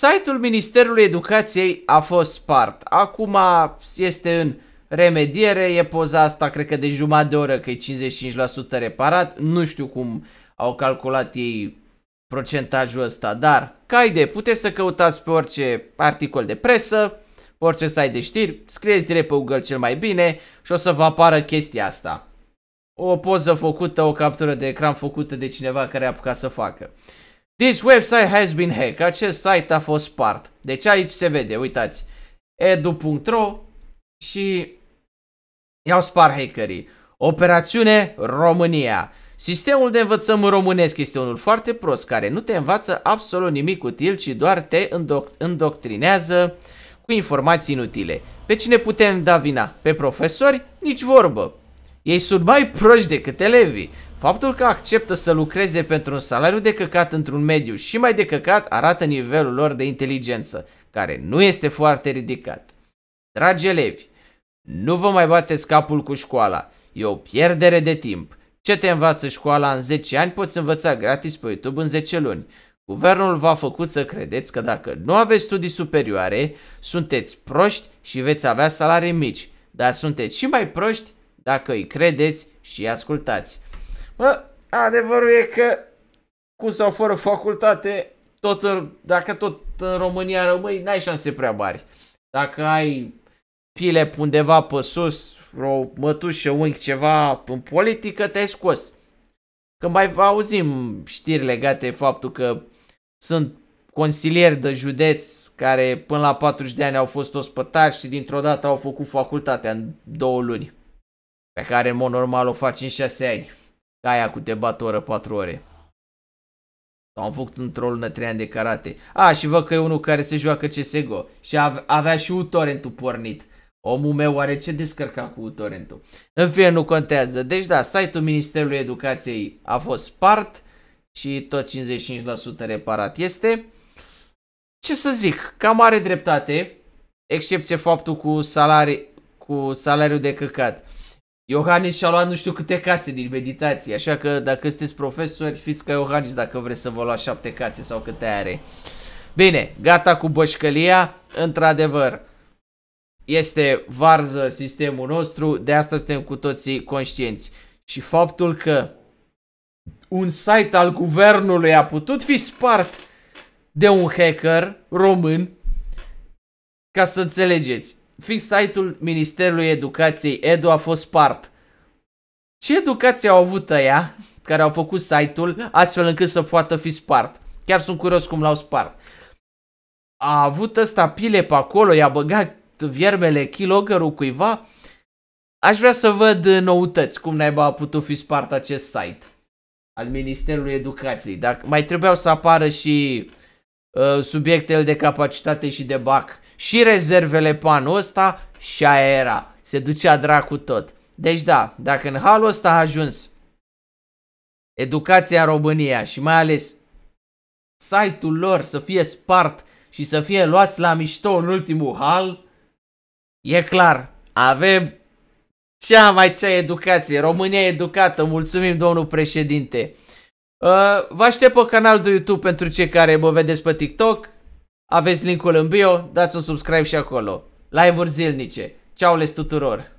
Site-ul Ministerului Educației a fost spart. Acum este în remediere, e poza asta cred că de jumătate de oră că e 55% reparat. Nu știu cum au calculat ei procentajul ăsta, dar ca idee puteți să căutați pe orice articol de presă, orice site de știri, scrieți direct pe Google cel mai bine și o să vă apară chestia asta. O poză făcută, o captură de ecran făcută de cineva care a apucat să facă. This deci, website has been hacked. Acest site a fost spart. Deci aici se vede, uitați. edu.ro și i-au spart hackerii. Operațiune România. Sistemul de învățământ românesc este unul foarte prost care nu te învață absolut nimic util, ci doar te îndoc îndoctrinează cu informații inutile. Pe cine putem da vina? Pe profesori? Nici vorbă. Ei sunt mai proști decât elevii. Faptul că acceptă să lucreze pentru un salariu de căcat într-un mediu și mai de căcat arată nivelul lor de inteligență, care nu este foarte ridicat. Dragi elevi, nu vă mai bateți capul cu școala, e o pierdere de timp. Ce te învață școala în 10 ani poți învăța gratis pe YouTube în 10 luni. Guvernul v-a făcut să credeți că dacă nu aveți studii superioare, sunteți proști și veți avea salarii mici, dar sunteți și mai proști dacă îi credeți și îi ascultați. Bă, adevărul e că cu sau fără facultate, tot în, dacă tot în România rămâi, n-ai șanse prea mari. Dacă ai pile undeva pe sus, vreo mătușă, unchi, ceva în politică, te-ai scos. Când mai auzim știri legate faptul că sunt consilieri de județ care până la 40 de ani au fost ospătari și dintr-o dată au făcut facultatea în două luni, pe care în mod normal o faci în 6 ani. Aia cu te bat oră 4 ore. Am făcut într-o lună 3 ani de karate. A, și văd că e unul care se joacă CSGO. Și avea și utorentul pornit. Omul meu are ce descărca cu utorentul. În fine, nu contează. Deci da, site-ul Ministerului Educației a fost spart și tot 55% reparat este. Ce să zic, cam are dreptate, excepție faptul cu, salari, cu salariul de căcat. Iohannis și-a luat nu știu câte case din meditație, așa că dacă sunteți profesori, fiți ca Iohannis dacă vreți să vă luați șapte case sau câte are. Bine, gata cu bășcălia, într-adevăr, este varză sistemul nostru, de asta suntem cu toții conștienți. Și faptul că un site al guvernului a putut fi spart de un hacker român, ca să înțelegeți, fix site-ul Ministerului Educației Edu a fost spart. Ce educație au avut ăia care au făcut site-ul astfel încât să poată fi spart? Chiar sunt curios cum l-au spart. A avut ăsta pile pe acolo, i-a băgat viermele kilogărul cuiva. Aș vrea să văd noutăți cum naiba a putut fi spart acest site al Ministerului Educației. Dacă mai trebuiau să apară și uh, Uh, subiectele de capacitate și de bac și rezervele anul ăsta și era, Se ducea dracu tot. Deci da, dacă în halul ăsta a ajuns educația în România și mai ales site-ul lor să fie spart și să fie luați la mișto în ultimul hal, e clar, avem cea mai cea educație. România educată, mulțumim domnul președinte. Uh, vă aștept pe canalul de YouTube pentru cei care mă vedeți pe TikTok. Aveți linkul în bio, dați un subscribe și acolo. Live-uri zilnice. Ceau les tuturor!